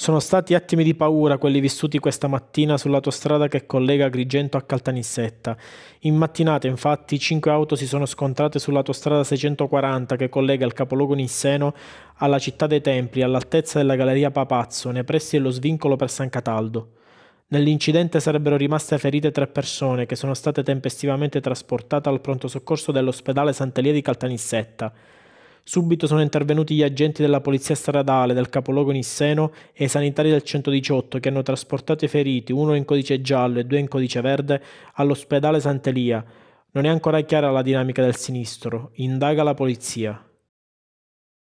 Sono stati attimi di paura quelli vissuti questa mattina sull'autostrada che collega Grigento a Caltanissetta. In mattinata, infatti, cinque auto si sono scontrate sull'autostrada 640 che collega il capoluogo Nisseno alla città dei Templi, all'altezza della Galleria Papazzo, nei pressi dello svincolo per San Cataldo. Nell'incidente sarebbero rimaste ferite tre persone che sono state tempestivamente trasportate al pronto soccorso dell'ospedale Sant'Elia di Caltanissetta. Subito sono intervenuti gli agenti della polizia stradale del capoluogo Nisseno e i sanitari del 118 che hanno trasportato i feriti, uno in codice giallo e due in codice verde, all'ospedale Sant'Elia. Non è ancora chiara la dinamica del sinistro, indaga la polizia.